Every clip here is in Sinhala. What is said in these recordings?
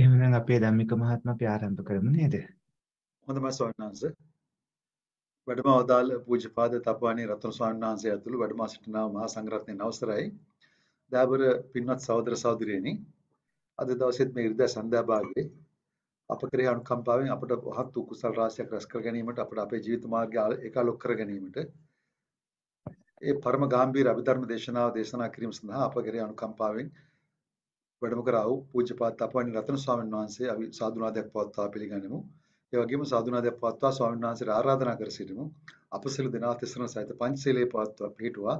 එහෙනම් අපේ ධම්මික මහත්ම අපි ආරම්භ කරමු නේද? හොඳයි ස්වාමීන් වහන්සේ. වැඩම අවදාළ පූජ්‍යපාද තපවාණී රත්න ස්වාමීන් වහන්සේ ඇතුළු වැඩම සිටිනා මහා සංඝරත්නයේ අවසරයි. දයාබර පින්වත් සහෝදර සහෝදරියනි අද දවසේත් මේ ඉරිදා සන්ධ්‍යා භාගයේ අප කෙරෙහි අනුකම්පාවෙන් අපට වහත් කුසල් රාශියක් රැස් කර ගැනීමට අපට අපේ ජීවිත මාර්ගය ඒකාලොක් කර ගැනීමට ඒ පරම ගැඹීර අභිධර්ම දේශනාව දේශනා කිරීම සඳහා අප කෙරෙහි අනුකම්පාවෙන් වැඩම කර වූ පූජ්‍යපාද තපවනි රතන ස්වාමීන් වහන්සේ අපි සාදුනාදයක් පවත්වා පිළිගනිමු. ඒ වගේම සාදුනාදයක් පවත්වා ස්වාමීන් වහන්සේට ආරාධනා කර සිටිමු. අප සියලු දෙනා තිසරණ සහිත පංචශීලයේ පවත්වා පිළිටුවා.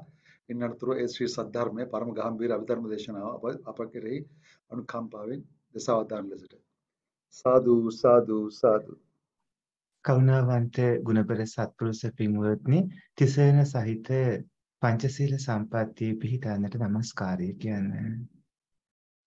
ඉන්නතරතුරු ඒ ශ්‍රී සද්ධර්මයේ පරම ගාම්භීර අභිධර්ම දේශනාව අප කෙරෙහි අනුකම්පාවෙන් දසවදාන ලෙසට. සාදු සාදු සාදු කරුණාවන්ත ගුණබර සත්පුරුෂ පින්වත්නි තිසරණ සහිත පංචශීල සම්පත්තිය පිහිටන්නට নমස්කාරය කියන්නේ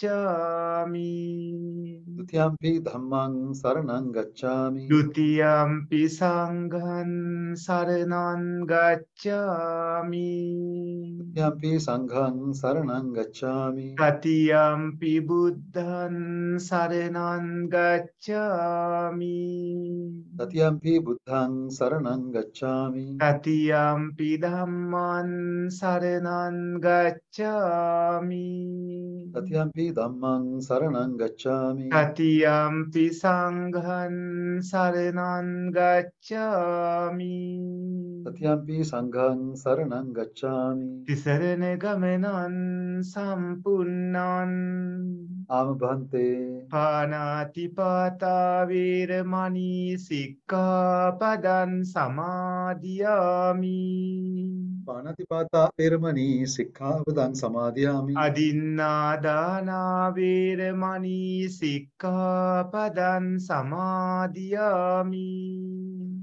ගච්ඡාමි ဒ ුතියම්පි ධම්මං සරණං ගච්ඡාමි ဒ ුතියම්පි සංඝං සරණං ගච්ඡාමි ဒ ුතියම්පි සංඝං සරණං ගච්ඡාමි တ තියම්පි බුද්ධං සරණං ගච්ඡාමි တ තියම්පි බුද්ධං සරණං ගච්ඡාමි တ තියම්පි ධම්මං සරණං ගච්ඡාමි တ තියම්පි ධම්මං සරණං ගච්ඡාමි තතියම්පි සංඝං සරණං ගච්ඡාමි තතියම්පි සංඝං සරණං ගච්ඡාමි තිසරණ ගමනං සම්පුන්නං ආමභන්තේ පානාති පාතා වේරමණී සික්ඛාපදං සමාදියාමි පාණතිපාතා වේරමණී සික්ඛාපදං සමාදියාමි අදින්නාදානා වේරමණී සික්ඛාපදං සමාදියාමි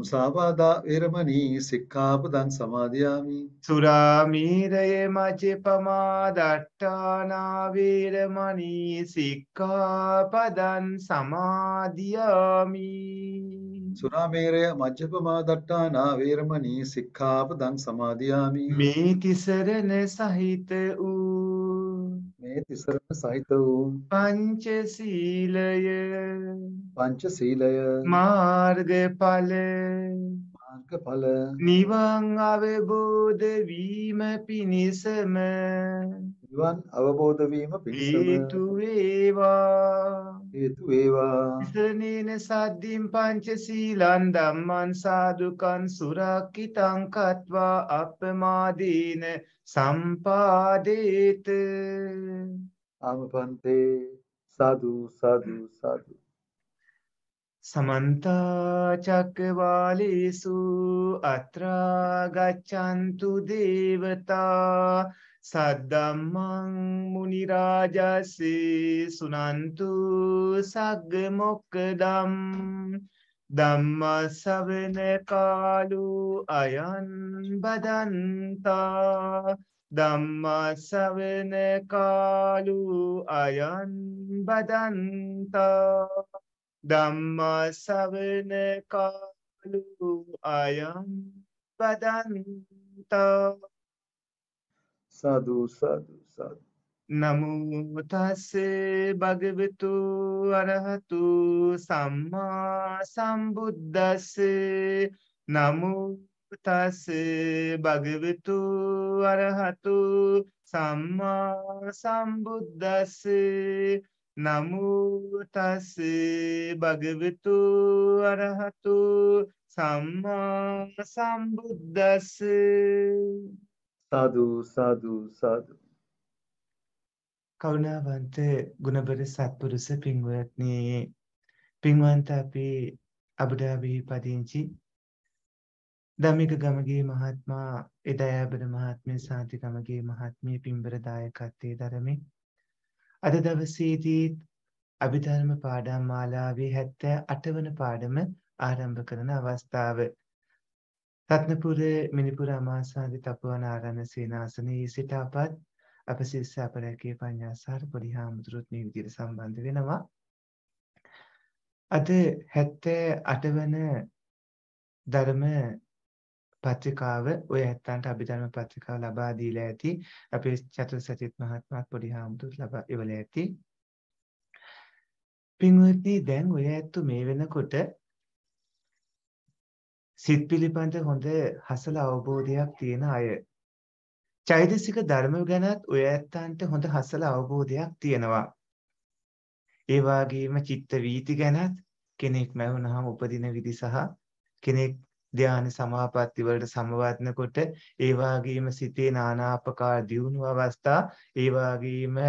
මුසාවාදා වේරමණී සික්ඛාපදං සමාදියාමි සුරාමීරයේ මජ්ජපමා දට්ඨානා වේරමණී සික්ඛාපදං සමාදියාමි සුරාමීරය මජ්ජපමා දට්ඨානා වේරමණී සික්ඛාපදං සමාදියාමි මේ තිසරණ සහිත වූ ඒත් ඉස්සරම සහිත වූ පංචශීලය පංචශීලය මාර්ගඵල මාර්ගඵල නිවන් අවබෝධ වීම පිණිසම නිවන් අවබෝධ වීම පිණිස හේතු වේවා හේතු වේවා ඉසනේන සද්දින් පංචශීලං ධම්මං සාදුකං සුරක්කිතං කତ୍වා අප්පමාදීන සම්පාදේත ආමපන්තේ සාදු සාදු සාදු සමන්ත චක්කවාලේසු අත්‍රා ගච්ඡන්තු දේවතා සද්දම්මං මුනි රාජසේ සුනන්තු සග්ග මොක්කදම් ධම්ම ශවන කාලු අයං බදන්තා ධම්ම ශවන කාලු අයං බදන්තා ධම්ම ශවන කාලු අයං බදන්තා සාදු සාදු සාදු නමෝ තස්සේ භගවතු අරහතු සම්මා සම්බුද්දස්සේ නමෝ තස්සේ භගවතු අරහතු සම්මා සම්බුද්දස්සේ නමෝ තස්සේ භගවතු අරහතු සම්මා සම්බුද්දස්සේ සාදු සාදු සාදු කරුණාවන්ත ගුණබර සත්පුරුෂ පින්වත්නි පින්වන්ත අපේ අබුඩාබි පදිංචි ධම්මික ගමගේ මහත්මයා එදයාබර මහත්මිය සාති ගමගේ මහත්මිය පින්බර දායකත්වයේ දරමින් අද දවසේදී අභිධර්ම පාඩම් මාලාවේ 78 වන පාඩම ආරම්භ කරන අවස්ථාව රත්නපුරේ මිනිපුර අමාසාදි තපුවන ආරණ සේනාසනයේ සිට අපත් අප ශිෂ්‍ය අපරැකේ පඤ්ඤාසාර පොඩි හාමුදුරුවොත් මේ විදිහට සම්බන්ධ වෙනවා. අද 78 වන ධර්ම පත්‍රිකාව ඔය ඇත්තන්ට අභිධර්ම පත්‍රිකාව ලබා දීලා ඇති. අපේ චතුර සත්‍යත් මහත්මයාත් පොඩි හාමුදුරුවොත් ලබා ඉවලා ඇති. පින්වත්නි දැන් ඔය ඇත්තු මේ වෙනකොට සිත් පිළිබඳ හොඳ හසල අවබෝධයක් තියෙන අය. චෛතසික ධර්ම ගැනත් ඔය ඇත්තන්ට හොඳ හසල අවබෝධයක් තියෙනවා. ඒ වගේම චිත්ත වීති ගැනත් කෙනෙක් මැවුනහම උපදින විදි සහ කෙනෙක් ධානය සමාපatti වලට සමවත්නකොට ඒ වගේම සිතේ নানা ආකාර දියුණු අවස්ථා ඒ වගේම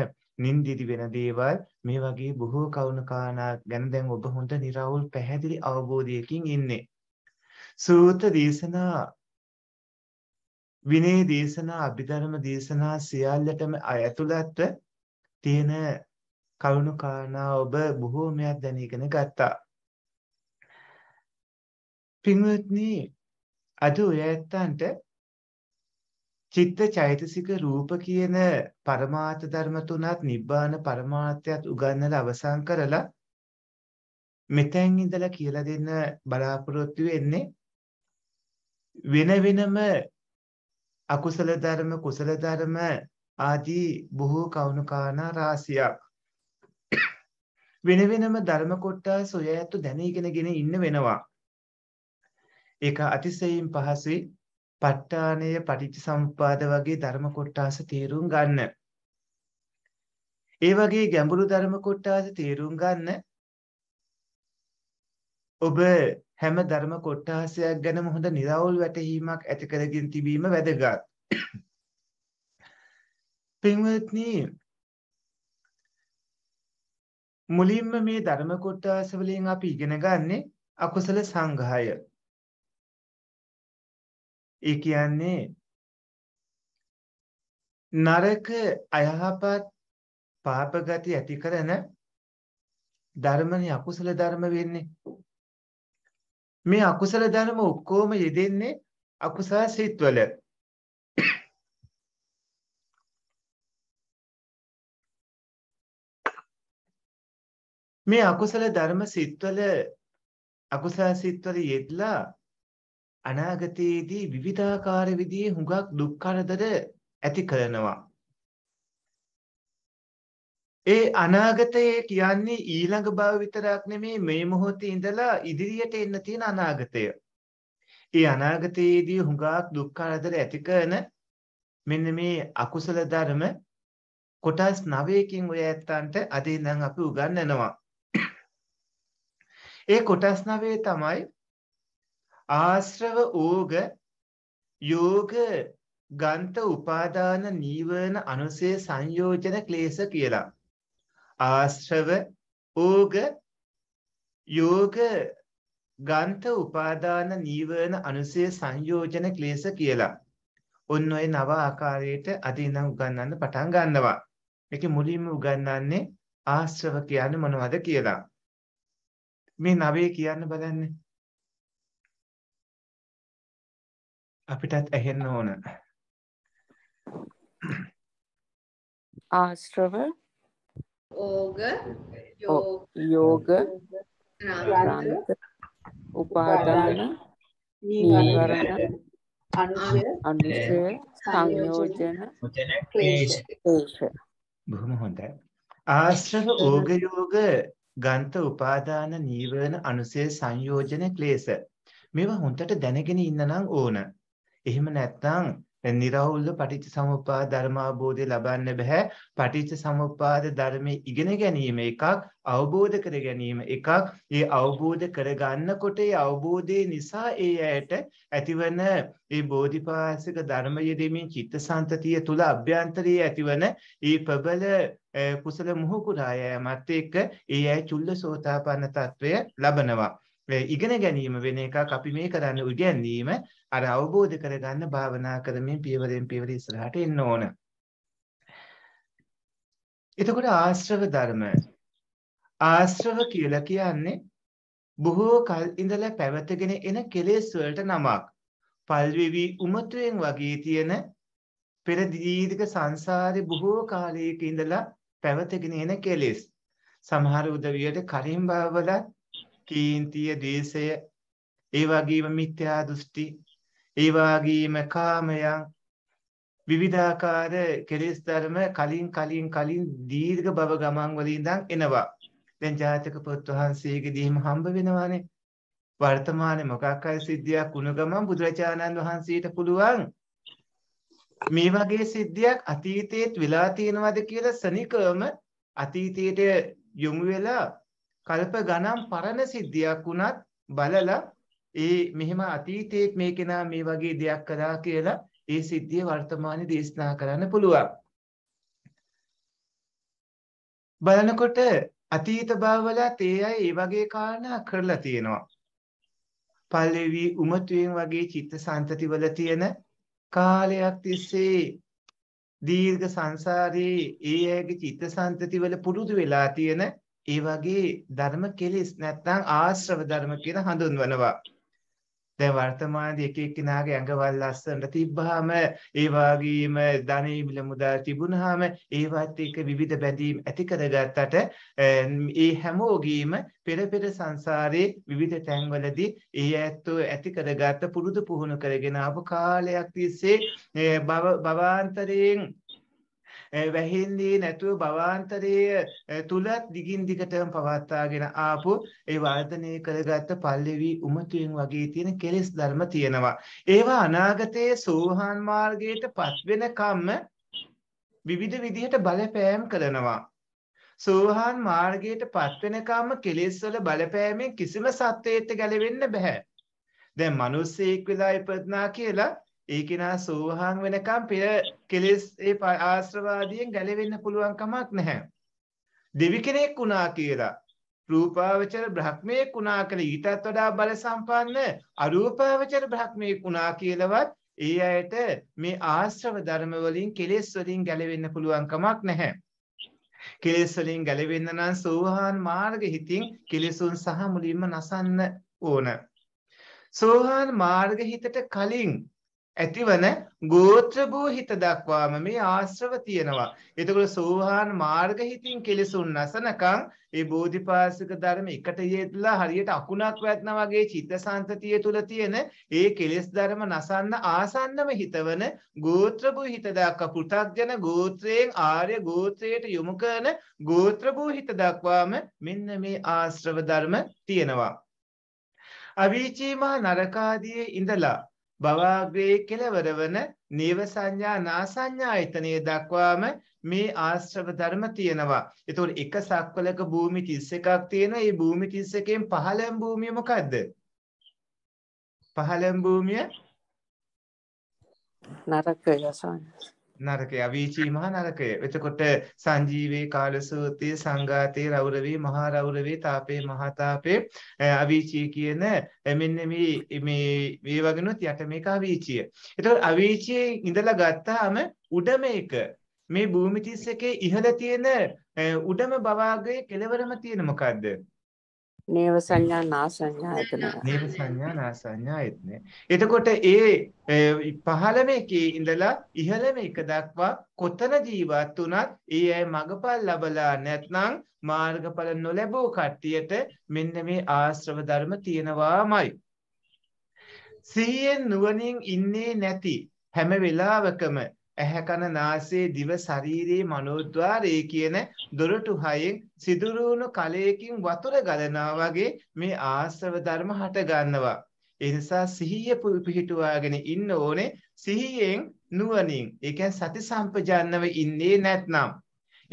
නින්දිදි වෙන දේවල් මේ වගේ බොහෝ කවුණ කාරණා ගැන දැන් ඔබ හොඳ निराවුල් පැහැදිලි අවබෝධයකින් ඉන්නේ. සූත්‍ර දේශනා විනය දේශනා අභිධර්ම දේශනා සියල්ලටම අයතුලත් තියෙන කරුණු කාරණා ඔබ බොහෝමයක් දැනගෙන ගත්තා. පින්වත්නි අද ඔය ඇත්තන්ට චිත්ත චෛතසික රූප කියන පරමාර්ථ ධර්ම තුනත් නිබ්බාන පරමාර්ථයත් උගන්වලා අවසන් කරලා මෙතෙන් ඉඳලා කියලා දෙන්න බලාපොරොත්තු වෙන්නේ වෙන වෙනම අකුසල ධර්ම කුසල ධර්ම ආදී බොහෝ කවුණුකානා රාශියක් වෙන වෙනම ධර්ම කොටස් ඔය ඇත්ත දැනගෙනගෙන ඉන්න වෙනවා ඒක අතිශයින් පහසුයි ප ဋ ාණය පටිච්චසමුප්පාද වගේ ධර්ම කොටස් තේරුම් ගන්න ඒ වගේ ගැඹුරු ධර්ම කොටස තේරුම් ගන්න ඔබ හැම ධර්ම කොටහසයක් ගැනම හොඳ निराවුල් වැටහීමක් ඇති කරගෙන තිබීම වැදගත්. පින්වත්නි මුලින්ම මේ ධර්ම කොටස වලින් අපි ඉගෙන ගන්නේ අකුසල සංග්‍රහය. ඒ කියන්නේ නරක අයහපත් පාප ගති ඇති කරන ධර්මනේ අකුසල ධර්ම වෙන්නේ. මේ අකුසල ධර්ම ඔක්කොම යෙදෙන්නේ අකුසල සිත්වල. මේ අකුසල ධර්ම සිත්වල අකුසල සිත්වල යෙදලා අනාගතයේදී විවිධාකාර විදිහේ හුඟක් දුක් කරදර ඇති කරනවා. ඒ අනාගතය කියන්නේ ඊළඟ භව විතරක් නෙමේ මේ මොහොතේ ඉඳලා ඉදිරියට එන්න තියෙන අනාගතය. ඒ අනාගතයේදී හුඟක් දුක් කරදර ඇති කරන මෙන්න මේ අකුසල ධර්ම කොටස් 9කින් ඔය ඇත්තන්ට අද ඉඳන් අපි උගන්වනවා. ඒ කොටස් 9 තමයි ආශ්‍රව ඕග යෝග ගන්ත උපාදාන නීවරණ අනුසය සංයෝජන ක්ලේශ කියලා. ආශ්‍රව ඕග යෝග ගන්ත උපාදාන නීවරණ අනුසය සංයෝජන ක්ලේශ කියලා. ඔන්න ඔය නව ආකාරයට අද ඉඳන් උගන්වන්න පටන් ගන්නවා. මේකේ මුලින්ම උගන්වන්නේ ආශ්‍රව කියන්නේ මොනවද කියලා. මේ නවයේ කියන්න බලන්න. අපිටත් ඇහෙන්න ඕන. ආශ්‍රව ඕග යෝග උපාදාන නීවරණ අනුශය සංයෝජන ක්ලේශ බොහොම හොඳයි ආශ්‍රව ඕග යෝග ගන්ත උපාදාන නීවරණ අනුශය සංයෝජන ක්ලේශ මේවා හොඳට දැනගෙන ඉන්න නම් ඕන එහෙම නැත්නම් නිරවුල්ව පටිච්ච සමුප්පාද ධර්මාබෝධය ලබන්න බෑ පටිච්ච සමුප්පාද ධර්මයේ ඉගෙන ගැනීම එකක් අවබෝධ කර ගැනීම එකක් ඒ අවබෝධ කරගන්නකොට ඒ අවබෝධය නිසා ඒ ඇයට ඇතිවන ඒ බෝධිපාසික ධර්මයේ දෙමින් චිත්තසංතතිය තුල අභ්‍යන්තරයේ ඇතිවන ඒ ප්‍රබල කුසල මුහුකුරායමත් එක්ක ඒ ඇයි චුල්ලසෝතාපන්න තත්වය ලබනවා ඉගෙන ගැනීම වෙන එකක් අපි මේ කරන්නේ ඉගැන්වීම අර අවබෝධ කරගන්න භාවනා කරමින් පියවරෙන් පියවර ඉස්සරහට එන්න ඕන. එතකොට ආශ්‍රව ධර්ම ආශ්‍රව කියලා කියන්නේ බොහෝ කල් ඉඳලා පැවතගෙන එන කෙලෙස් වලට නමක්. පල්විවි උමතුයෙන් වගේ තියෙන පෙර දීර්ඝ සංසාරේ බොහෝ කාලයක ඉඳලා පැවතගෙන එන කෙලෙස්. සමහර උදවියට කරින් බවලත් කීන්තිය දේශය ඒ වගේම මිත්‍යා දෘෂ්ටි ඒ වගේම කාමයන් විවිධාකාර කෙලෙස් ධර්ම කලින් කලින් කලින් දීර්ඝ භව ගමන් වල ඉඳන් එනවා දැන් ජාතක පොත් වහන්සේගේදීම හම්බ වෙනවානේ වර්තමානයේ මොකක් හරි සිද්ධියක් වුණ ගමන් බුදුරජාණන් වහන්සේට පුළුවන් මේ වගේ සිද්ධියක් අතීතයේත් වෙලා තියෙනවද කියලා සනිකවම අතීතයට යොමු වෙලා කල්ප ගණන් පරණ සිද්ධියක් වුණත් බලලා ඒ මෙහෙම අතීතයේ මේ කෙනා මේ වගේ දෙයක් කළා කියලා ඒ සිද්ධිය වර්තමානයේ දේශනා කරන්න පුළුවන්. බලනකොට අතීත භවවලත් ඒ අය ඒ වගේ කාරණා කරලා තියෙනවා. පල්ලෙවි උමතුයෙන් වගේ චිත්ත සංතතිවල තියෙන කාලයක් තිස්සේ දීර්ඝ සංසාරයේ ඒ අයගේ චිත්ත සංතතිවල පුරුදු වෙලා තියෙන ඒ වගේ ධර්ම කෙලෙස් නැත්නම් ආශ්‍රව ධර්ම කියලා හඳුන්වනවා. දැන් වර්තමානයේ එක එක්කිනාගේ ඇඟවල් ලස්සනට තිබ්බාම ඒ වගේම ධනෙ මිල මුදල් තිබුණාම ඒවත් එක්ක විවිධ බැඳීම් ඇති කරගත්තට ඒ හැමෝගීම පෙර පෙර සංසාරයේ විවිධ තැන්වලදී ඒ ඇත්තෝ ඇති කරගත්ත පුරුදු පුහුණු කරගෙන ආපු කාලයක් තිස්සේ භව භවාන්තරයෙන් වැහින්නේ නැතුව භවාන්තරයේ තුලත් දිගින් දිගටම පවත්වාගෙන ආපු ඒ වර්ධනය කරගත්ත පල්ලෙවි උමතුන් වගේ තියෙන කෙලෙස් ධර්ම තියෙනවා. ඒවා අනාගතයේ සෝහාන් මාර්ගයටපත් වෙනකම්ම විවිධ විදිහට බලපෑම් කරනවා. සෝහාන් මාර්ගයටපත් වෙනකම්ම කෙලෙස් වල බලපෑමෙන් කිසිම සත්‍යයට ගැලවෙන්න බෑ. දැන් මිනිස්සෙක් වෙලා ඉපදුනා කියලා ඒකෙනා සෝහාන් වෙනකම් පෙර කෙලෙස් ඒ ආශ්‍රවාදයෙන් ගැලවෙන්න පුළුවන් කමක් නැහැ. දෙවි කෙනෙක් වුණා කියලා රූපාවචර බ්‍රහ්මයෙක් වුණා කියලා ඊටත් වඩා බල සම්පන්න අරූපාවචර බ්‍රහ්මයෙක් වුණා කියලාවත් ඒ අයට මේ ආශ්‍රව ධර්ම වලින් කෙලෙස් වලින් ගැලවෙන්න පුළුවන් කමක් නැහැ. කෙලෙස් වලින් ගැලවෙන්න නම් සෝහාන් මාර්ග හිතින් කෙලෙසුන් සහ මුලින්ම නසන්න ඕන. සෝහාන් මාර්ග හිතට කලින් ඇතිවන ගෝත්‍ර භූහිත දක්වාම මේ ආශ්‍රව තියෙනවා. එතකොට සෝහාන් මාර්ග හිතින් කෙලසුන් නැසනකම් ඒ බෝධිපාසික ධර්ම එකට යෙදලා හරියට අකුණක් වැටෙනා වගේ චිත්තසංතතිය තුල තියෙන ඒ කෙලස් ධර්ම නසන්න ආසන්නම හිතවන ගෝත්‍ර භූහිත දක්වා පු탁ජන ගෝත්‍රයෙන් ආර්ය ගෝත්‍රයට යොමු කරන ගෝත්‍ර භූහිත දක්වාම මෙන්න මේ ආශ්‍රව ධර්ම තියෙනවා. අවීචීමා නරකාදී ඉඳලා භවග්‍රේ කෙලවර වන නීව සංඥා නා සංඥායතනය දක්වාම මේ ආශ්‍රව ධර්ම තියෙනවා. එතකොට එක සක්වලක භූමි 31ක් තියෙනවා. මේ භූමි 31කින් පහළම භූමිය මොකද්ද? පහළම භූමිය නරකය සංඥා නරකය අවීචී මහා නරකය. එතකොට සංජීවේ කාලසෝතේ සංඝාතේ රෞරවේ මහා රෞරවේ තාපේ මහා තාපේ අවීචී කියන මෙන්න මේ මේ මේ වගේනොත් යට මේක අවීචිය. එතකොට අවීචියේ ඉඳලා ගත්තාම උඩ මේක මේ භූමි 31 ඉහළ තියෙන උඩම භාගයේ කෙළවරම තියෙන මොකද්ද? නේව සංඥා නා සංඥා එතන නේව සංඥා නා සංඥා එතන එතකොට ඒ 15 එකේ ඉඳලා ඉහළම එක දක්වා කොතන ජීවත් වුණත් ඒ අය මගපල් ලබලා නැත්නම් මාර්ගඵල නොලැබූ කට්ටියට මෙන්න මේ ආශ්‍රව ධර්ම තියෙනවාමයි සිහියෙන් නුවණින් ඉන්නේ නැති හැම වෙලාවකම ඇහැ කන නාසය දිව ශරීරයේ මනෝද්වාරයේ කියන දොරටු හයෙන් සිදුරුණු කලයකින් වතුර ගලනවා වගේ මේ ආශ්‍රව ධර්ම හට ගන්නවා. ඒ නිසා සිහිය පිහිටුවාගෙන ඉන්න ඕනේ සිහියෙන් නුවණින්. ඒ කියන්නේ සති සම්පජාන්නව ඉන්නේ නැත්නම්.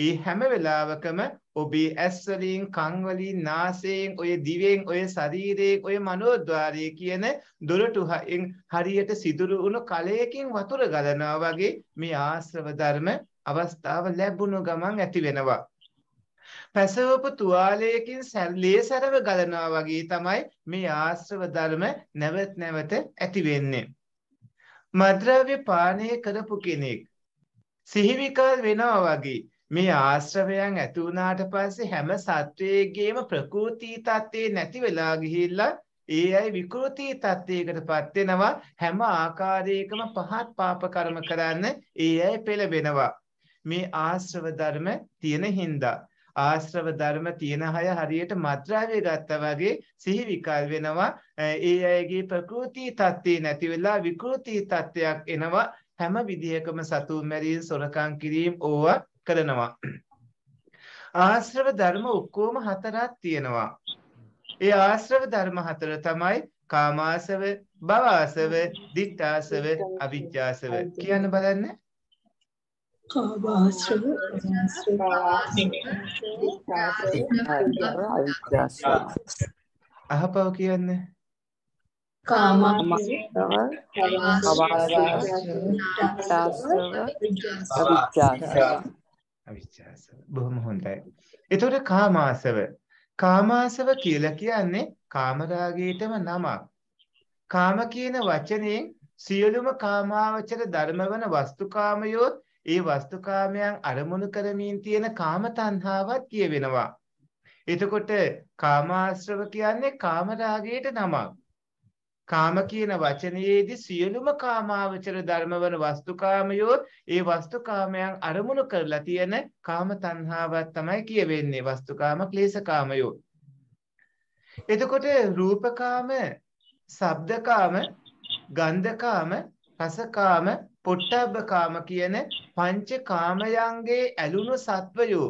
ඒ හැම වෙලාවකම ඔබේ ඇස්වලින් කංවලින් නාසයෙන් ඔය දිවෙන් ඔය ශරීරයෙන් ඔය මනෝද්වාරය කියන දොරටු හරියට සිදුරු වුණු කලයකින් වතුර ගලනවා වගේ මේ ආශ්‍රව ධර්ම අවස්ථාව ලැබුණු ගමන් ඇති වෙනවා. පැසවපු තුවාලයකින් සැල්ලේ සරව ගලනවා වගේ තමයි මේ ආශ්‍රව ධර්ම නැවත නැවත ඇති වෙන්නේ. මද්‍රව්‍ය පානය කරපු කෙනෙක් සිහිවිකල් වෙනවා වගේ මේ ආශ්‍රවයන් ඇති වුණාට පස්සේ හැම සත්වයේගේම ප්‍රකෘති තත්ත්වේ නැති වෙලා ගිහිල්ලා ඒ අය විකෘති තත්ත්වයකටපත් වෙනවා හැම ආකාරයකම පහත් පාප කර්ම කරන්න ඒ අය පෙළඹෙනවා මේ ආශ්‍රව ධර්ම තියෙන හින්දා ආශ්‍රව ධර්ම තියෙන අය හරියට මත්ද්‍රව්‍ය ගත්තා වගේ සිහි විකල් වෙනවා ඒ අයගේ ප්‍රකෘති තත්ත්වේ නැති වෙලා විකෘති තත්ත්වයක් එනවා හැම විදිහකම සතුන් මැරීම සොරකම් කිරීම ඕවා කරනවා ආශ්‍රව ධර්ම ඔක්කොම හතරක් තියෙනවා ඒ ආශ්‍රව ධර්ම හතර තමයි කාමාසව භවආසව දිත්තාසව අවිජ්ජාසව කියන්න බලන්න කාමාශ්‍රව අහපව කියන්න කාමාශ්‍රව භවආසව දිත්තාසව අවිජ්ජාසව අවිජ්ජාසව. බොහොම හොඳයි. එතකොට කාමාසව. කාමාසව කියලා කියන්නේ කාමරාගයටම නමක්. කාම කියන වචනේ සියලුම කාමාවචර ධර්මවන වස්තුකාමයෝ ඒ වස්තුකාමයන් අරමුණු කරමින් තියෙන කාම තණ්හාවත් කියවෙනවා. එතකොට කාමාශ්‍රව කියන්නේ කාම රාගයට නමක්. කාම කියන වචනයේදී සියලුම කාමාවචර ධර්මවන වස්තුකාමයෝත් ඒ වස්තුකාමයන් අරමුණු කරලා තියෙන කාම තණ්හාවක් තමයි කියවෙන්නේ වස්තුකාම ක්ලේශකාමයෝ. එතකොට රූපකාම, ශබ්දකාම, ගන්ධකාම, රසකාම, පොට්ටබ්බකාම කියන පංච කාමයන්ගේ ඇලුණු සත්වයෝ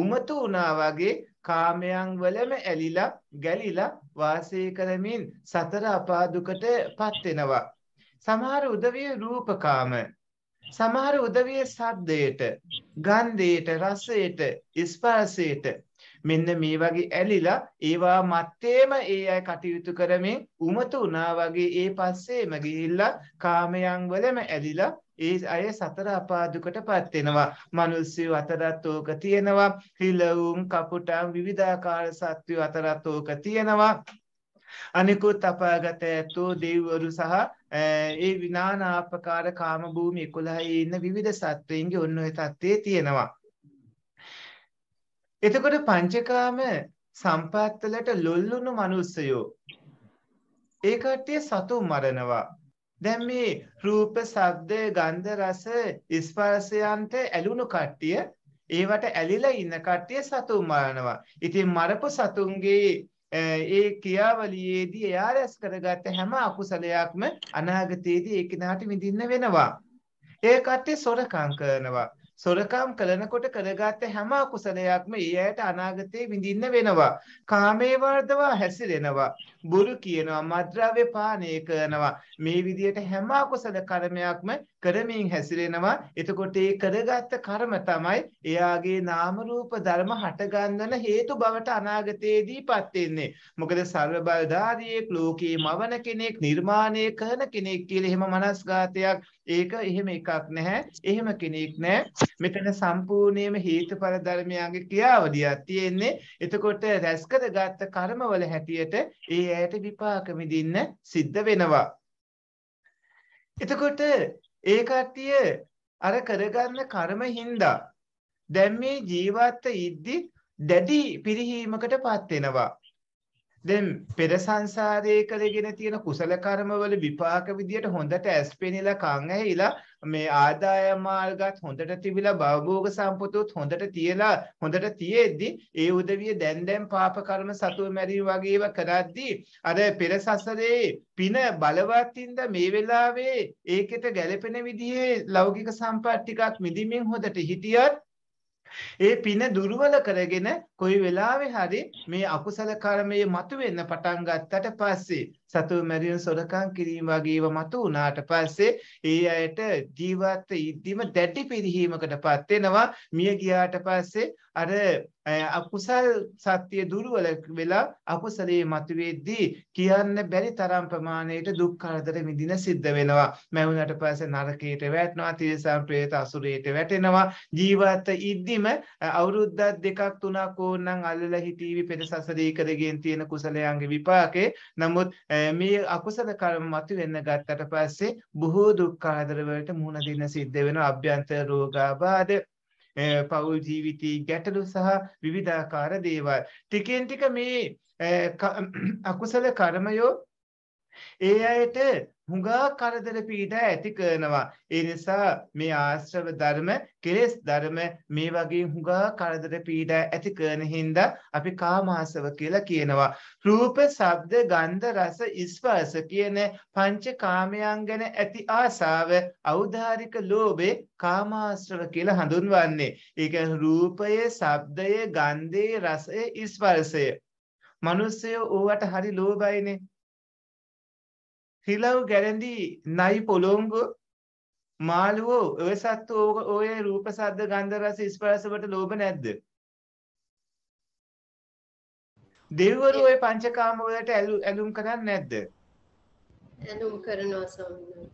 උමතු වුණා වගේ කාමයන් වලම ඇලිලා ගැලිලා වාසය කරමින් සතර අපා දුකට පත් වෙනවා. සමහර උදවිය රූපකාම සමහර උදවිය සද්දයට, ගන්ධයට, රසයට, ස්පර්ශයට මෙන්න මේ වගේ ඇලිලා ඒවා මැත්තේම ඒ අය කටයුතු කරමින් උමතු වුණා වගේ ඒ පස්සේම ගිහිල්ලා කාමයන් වලම ඇලිලා ඒ අය සතර අපා දුකටපත් වෙනවා. මිනිස්සු අතරත් ඕක තියෙනවා. හිලවුම් කපුටම් විවිධාකාර සත්වයෝ අතරත් ඕක තියෙනවා. අනිකුත් අපාගත ඇතෝ දෙව්වරු සහ ඒ විනානාපකාර කාම භූමි 11 ඉන්න විවිධ සත්වයන්ගේ ඔන්න ඔය தත්ත්වයේ තියෙනවා. එතකොට පංචකාම සම්පත්තලට ලොල්ලුණු මිනිස්සයෝ ඒ කට්ටිය සතුන් මරනවා. දැන් මේ රූප, ශබ්ද, ගන්ධ, රස, ස්පර්ශයන්ට ඇලුණු කට්ටිය ඒවට ඇලිලා ඉන්න කට්ටිය සතුන් මරනවා. ඉතින් මරපු සතුන්ගේ ඒ ක්‍රියාවලියේදී එයා රැස් කරගත්ත හැම අකුසලයක්ම අනාගතයේදී ඒ කෙනාට විඳින්න වෙනවා. ඒ කට්ටිය සොරකම් කරනවා. සොරකම් කළනකොට කරගත හැම අකුසලයක්ම ඒ ඇයට අනාගතේ විඳින්න වෙනවා. කාමේ වර්ධවා හැසිරෙනවා. බොරු කියනවා, මද්රව්‍ය පානය කරනවා. මේ විදිහට හැම අකුසල කර්මයක්ම කරමින් හැසිරෙනවා. එතකොට ඒ කරගත් කර්ම තමයි එයාගේ නාම රූප ධර්ම හටගන්නන හේතු බවට අනාගතයේදීපත් වෙන්නේ. මොකද සර්ව බලධාරියෙක්, ලෝකේ මවන කෙනෙක්, නිර්මාණය කරන කෙනෙක් කියලා එහෙම මනස්ගතයක් ඒක එහෙම එකක් නැහැ. එහෙම කෙනෙක් නැහැ. මෙතන සම්පූර්ණයෙන්ම හේතුඵල ධර්මයන්ගේ ක්‍රියාවලියක් තියෙන්නේ. එතකොට රැස් කරගත් කර්මවල හැටියට ඒ ඇයට විපාක මිදින්න සිද්ධ වෙනවා. එතකොට ඒ කට්ටිය අර කරගන්න කර්ම හින්දා දැන් මේ ජීවත් ඉද්දි දැඩි පිරිහීමකටපත් වෙනවා. දැන් පෙර සංසාරයේ කරගෙන තියෙන කුසල කර්මවල විපාක විදියට හොඳට ඇස් පෙනිලා කන් ඇහිලා මේ ආදාය මාර්ගات හොඳට තිබිලා භවභෝග සම්පතොත් හොඳට තියලා හොඳට තියෙද්දි ඒ උදවිය දැන් දැන් පාප කර්ම සතුව මැරීම වගේ ඒවා කරද්දී අර පෙර සසරේ පින බලවත්ින්ද මේ වෙලාවේ ඒකට ගැළපෙන විදිහේ ලෞකික සම්පත් ටිකක් මිදීමෙන් හොඳට හිටියත් ඒ පින දුර්වල කරගෙන කොයි වෙලාවෙ හරි මේ අකුසල කර්මය මතුවෙන්න පටන් ගත්තට පස්සේ සතු මැරීම සොරකම් කිරීම වගේව මතු වුණාට පස්සේ ඒ අයට ජීවත් ඉද්දිම දැඩි පිරිහීමකටපත් වෙනවා මිය ගියාට පස්සේ අර අකුසල් සත්‍ය දුර්වල වෙලා අකුසලයේ මතුවේදී කියන්න බැරි තරම් ප්‍රමාණයට දුක් කරදර විඳින සිද්ධ වෙනවා මැවුනට පස්සේ නරකයට වැටෙනවා තිරසන් ප්‍රේත අසුරයට වැටෙනවා ජීවත් ඉද්දිම අවුරුද්දක් දෙකක් තුනක් ඕනනම් අල්ලලා හිටීවි පෙර සසරේ කරගෙන තියෙන කුසලයන්ගේ විපාකේ නමුත් Eh, මේ අකුසල කර්ම මතු වෙන්න ගත්තට පස්සේ බොහෝ දුක් කරදර වලට මුහුණ දෙන්න සිද්ධ වෙන අභ්‍යන්තර රෝගාබාධ eh, පෞල් ජීවිතී ගැටලු සහ විවිධාකාර දේවල් ටිකෙන් ටික මේ eh, අකුසල කර්මයෝ ඒ අයට හුඟා කරදර පීඩ ඇති කරනවා. ඒ නිසා මේ ආශ්‍රව ධර්ම, කෙලෙස් ධර්ම මේ වගේ හුඟා කරදර පීඩ ඇති කරන හින්දා අපි කාමාශව කියලා කියනවා. රූප, ශබ්ද, ගන්ධ, රස, ස්පර්ශ කියන පංච කාමයන් ගැන ඇති ආසාව ඖදාරික ලෝභේ කාමාශ්‍රව කියලා හඳුන්වන්නේ. ඒ කියන්නේ රූපය, ශබ්දය, ගන්ධය, රසය, ස්පර්ශය. මිනිස්සය ඕවට හරි ලෝභයිනේ. හිලව් ගැරඳී නයි පොළොංගු මාළුවෝ ඔය සත්තු ඔය රූප සද්ද ගන්ධ රස ස්පර්ශ වලට ලෝභ නැද්ද? දෙවිවරු ඔය පංචකාම වලට ඇලුම් කරන්නේ නැද්ද? ඇලුම් කරනවා සම්මත.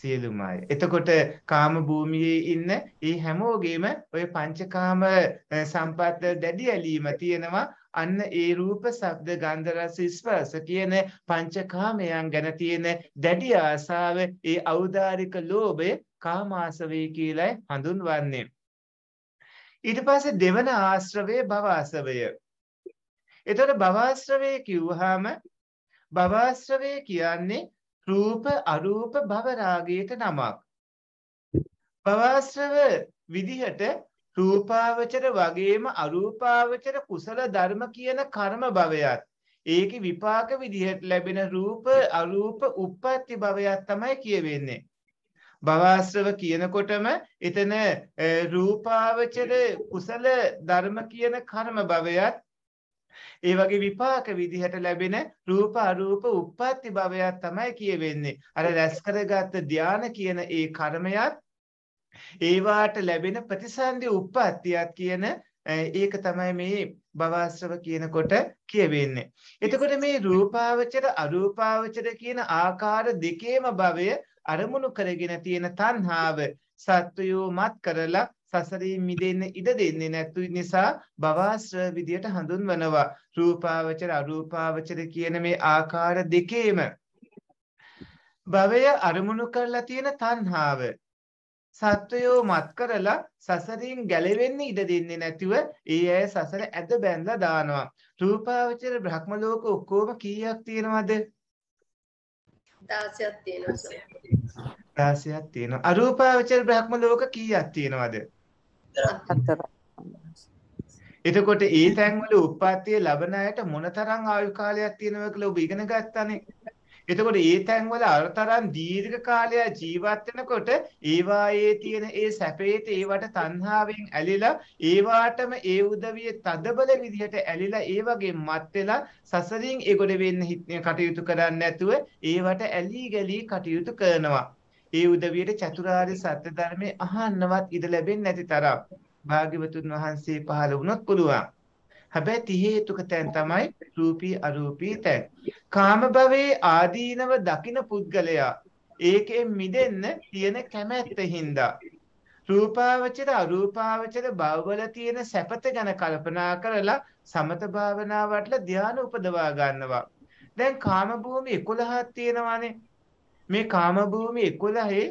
සියලුම අය. එතකොට කාම භූමියේ ඉන්න ඒ හැමෝගෙම ඔය පංචකාම සම්පත් දැඩි ඇලීම තියෙනවා. අන්න ඒ රූප, ශබ්ද, ගන්ධ, රස, ස්පර්ශ කියන පංචකාමයන් ගැන තියෙන දැඩි ආසාව, ඒ ඖදාරික ලෝභය කාමාසවේ කියලයි හඳුන්වන්නේ. ඊට පස්සේ දෙවන ආශ්‍රවය භවආශ්‍රවය. එතකොට භවආශ්‍රවය කිව්වහම භවආශ්‍රවය කියන්නේ රූප අරූප භව රාගයට නමක්. භවආශ්‍රව විදිහට රූපාවචර වගේම අරූපාවචර කුසල ධර්ම කියන කර්ම භවයත් ඒක විපාක විදිහට ලැබෙන රූප අරූප උප්පත්ති භවයක් තමයි කියවෙන්නේ. භවාශ්‍රව කියනකොටම එතන රූපාවචර කුසල ධර්ම කියන කර්ම භවයත් ඒ වගේ විපාක විදිහට ලැබෙන රූප අරූප උප්පත්ති භවයක් තමයි කියවෙන්නේ. අර රැස් කරගත් ධාන කියන ඒ කර්මයක් ඒවාට ලැබෙන ප්‍රතිසන්දි උප්පත්තියක් කියන ඒක තමයි මේ භවස්රව කියනකොට කියවෙන්නේ. එතකොට මේ රූපාවචර අරූපාවචර කියන ආකාර දෙකේම භවය අරමුණු කරගෙන තියෙන තණ්හාව සත්වයෝ මත් කරලා සසරින් මිදෙන්න ඉඩ දෙන්නේ නැතු නිසා භවස්රව විදියට හඳුන්වනවා. රූපාවචර අරූපාවචර කියන මේ ආකාර දෙකේම භවය අරමුණු කරලා තියෙන තණ්හාව සත්වයෝ මත් කරලා සසරින් ගැලවෙන්න ඉඩ දෙන්නේ නැතිව ඒ අය සසර ඇද බැඳලා දානවා. රූපාවචර බ්‍රහ්ම ලෝක ඔක්කොම කීයක් තියෙනවද? 16ක් තියෙනවා. 16ක් තියෙනවා. අරූපාවචර බ්‍රහ්ම ලෝක කීයක් තියෙනවද? එතකොට ඒ තැන්වල උප්පත්තිය ලබන අයට මොනතරම් ආයු කාලයක් තියෙනවද කියලා ඔබ ඉගෙන ගත්තානේ. එතකොට ඒ තැන්වල අරතරන් දීර්ඝ කාලයක් ජීවත් වෙනකොට ඒවායේ තියෙන ඒ සැපේට ඒවට තණ්හාවෙන් ඇලිලා ඒවාටම ඒ උදවිය තදබල විදිහට ඇලිලා ඒ වගේ මත් වෙලා සසරින් ඒගොඩ වෙන්න කටයුතු කරන්නේ නැතුව ඒවට ඇලී ගලී කටයුතු කරනවා. ඒ උදවියට චතුරාර්ය සත්‍ය ධර්මයේ අහන්නවත් ඉඩ ලැබෙන්නේ නැති තරම් භාග්‍යවතුන් වහන්සේ පහළ වුණොත් පුළුවන්. හැබැයි තිහේතුක තැන් තමයි රූපී අරූපී තැන්. කාම භවයේ ආදීනව දකින පුද්ගලයා ඒකෙන් මිදෙන්න තියෙන කැමැත්ත හින්දා රූපාවචර අරූපාවචර භවවල තියෙන සැපත ගැන කල්පනා කරලා සමත භාවනාවට ධානය උපදවා ගන්නවා. දැන් කාම භූමි 11ක් තියෙනවානේ. මේ කාම භූමි 11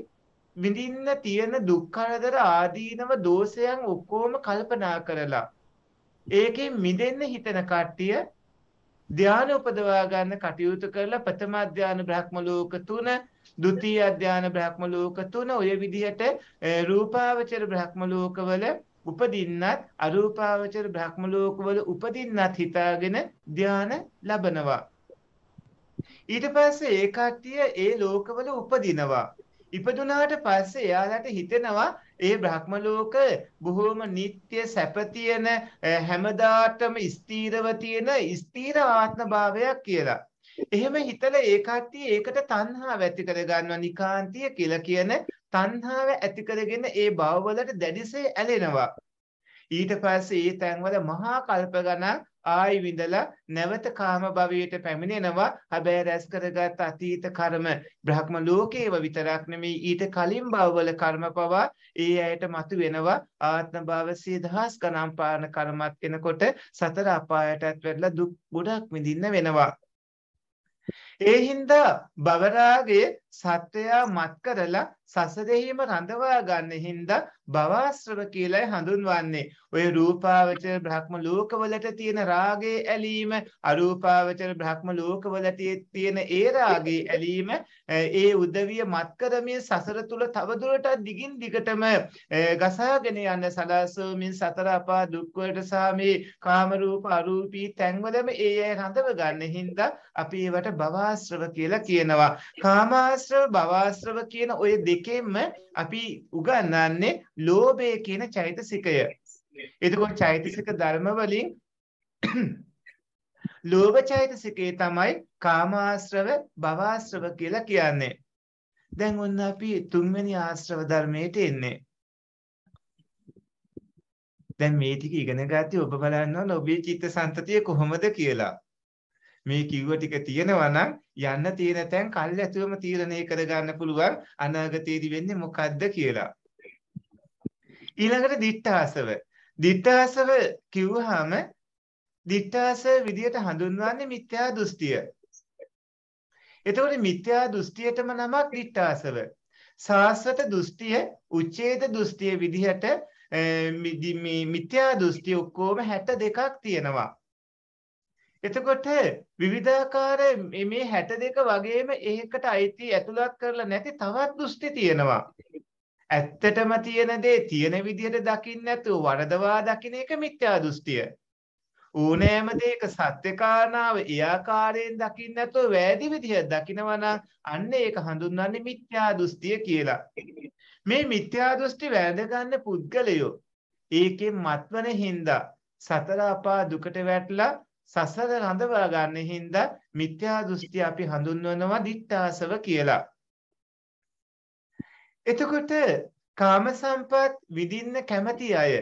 විඳින්න තියෙන දුක් කරදර ආදීනව දෝෂයන් ඔක්කොම කල්පනා කරලා ඒකෙන් මිදෙන්න හිතන කට්ටිය ධානය උපදවා ගන්න කටයුතු කරලා ප්‍රථම ධානය බ්‍රහ්ම ලෝක 3 ද්විතීයි ධානය බ්‍රහ්ම ලෝක 3 ඔය විදිහට රූපාවචර බ්‍රහ්ම ලෝකවල උපදින්නත් අරූපාවචර බ්‍රහ්ම ලෝකවල උපදින්නත් හිතාගෙන ධානය ලබනවා ඊට පස්සේ ඒ කට්ටිය ඒ ලෝකවල උපදිනවා ඉපදුනාට පස්සේ එයාලට හිතෙනවා ඒ බ්‍රහ්ම ලෝක බොහෝම නিত্য සැප තියෙන හැමදාටම ස්ථීරව තියෙන ස්ථීර ආත්මභාවයක් කියලා. එහෙම හිතලා ඒ කට්ටිය ඒකට තණ්හාව ඇති කරගන්නවා නිකාන්තිය කියලා කියන තණ්හාව ඇති කරගෙන ඒ භවවලට දැඩිසේ ඇලෙනවා. ඊට පස්සේ ඒ තැන්වල මහා කල්ප ගණන් ආයි විඳලා නැවත කාම භවයට පැමිණෙනවා හැබැයි රැස් කරගත් අතීත කර්ම බ්‍රහ්ම ලෝකේව විතරක් නෙමෙයි ඊට කලින් භවවල කර්ම පවා ඒ ඇයට මතු වෙනවා ආත්ම භව සියදහස් ගණන් පාරණ කර්මත් එනකොට සතර අපායටත් වැටලා දුක් ගොඩක් විඳින්න වෙනවා ඒ හින්දා භවරාගයේ සත්වයා මත් කරලා සසරෙහිම රඳවා ගන්න හින්දා භවශ්‍රව කියලායි හඳුන්වන්නේ. ඔය රූපාවචර බ්‍රහ්ම ලෝකවලට තියෙන රාගයේ ඇලීම, අරූපාවචර බ්‍රහ්ම ලෝකවලට තියෙන ඒ රාගයේ ඇලීම, ඒ උදවිය මත් කරමින් සසර තුල තවදුරටත් දිගින් දිගටම ගසාගෙන යන සලාසෝමින් සතර අපා දුක් වලට සාමේ කාම රූප අරූපී තැන්වලම ඒ අය රඳව ගන්න හින්දා අපි ඒවට භවශ්‍රව කියලා කියනවා. කාමා රූපාශ්‍රව භවආශ්‍රව කියන ওই දෙකෙන්ම අපි උගන්වන්නේ ලෝභය කියන චෛතසිකය. එතකොට චෛතසික ධර්ම වලින් ලෝභ චෛතසිකේ තමයි කාමාශ්‍රව භවආශ්‍රව කියලා කියන්නේ. දැන් ඔන්න අපි තුන්වෙනි ආශ්‍රව ධර්මයට එන්නේ. දැන් මේ ටික ඉගෙන ගත්තී ඔබ බලන්න ඕන ඔබේ චිත්තසංතතිය කොහොමද කියලා. මේ කිව්ව ටික තියෙනවා නම් යන්න තියෙන තැන් කල් ඇතුවම තීරණය කරගන්න පුළුවන් අනාගතයේදී වෙන්නේ මොකද්ද කියලා. ඊළඟට දිඨාසව. දිඨාසව කිව්වහම දිඨාසව විදියට හඳුන්වන්නේ මිත්‍යා දෘෂ්ටිය. එතකොට මිත්‍යා දෘෂ්ටියටම නමක් දිඨාසව. සාස්වත දෘෂ්ටිය, උච්ඡේද දෘෂ්ටිය විදිහට මිත්‍යා දෘෂ්ටි ඔක්කොම 62ක් තියෙනවා. එතකොට විවිධාකාර මේ 62 වගේම ඒකට අයිති ඇතුළත් කරලා නැති තවත් දෘෂ්ටි තියෙනවා. ඇත්තටම තියෙන දේ තියෙන විදිහට දකින්න නැතුව වරදවා දකින එක මිත්‍යා දෘෂ්ටිය. ඕනෑම දෙයක සත්‍යකාරණාව එයාකාරයෙන් දකින්න නැතුව වැරදි විදිහට දකිනවා නම් අන්න ඒක හඳුන්වන්නේ මිත්‍යා දෘෂ්ටිය කියලා. මේ මිත්‍යා දෘෂ්ටි වැඳගන්න පුද්ගලයෝ ඒකෙන් මත්වන හින්දා සතර අපා දුකට වැටලා සසර රඳවා ගන්න හින්දා මිත්‍යා දෘෂ්ටි අපි හඳුන්වනවා දිත්තාසව කියලා. එතකොට කාම සම්පත් විඳින්න කැමති අය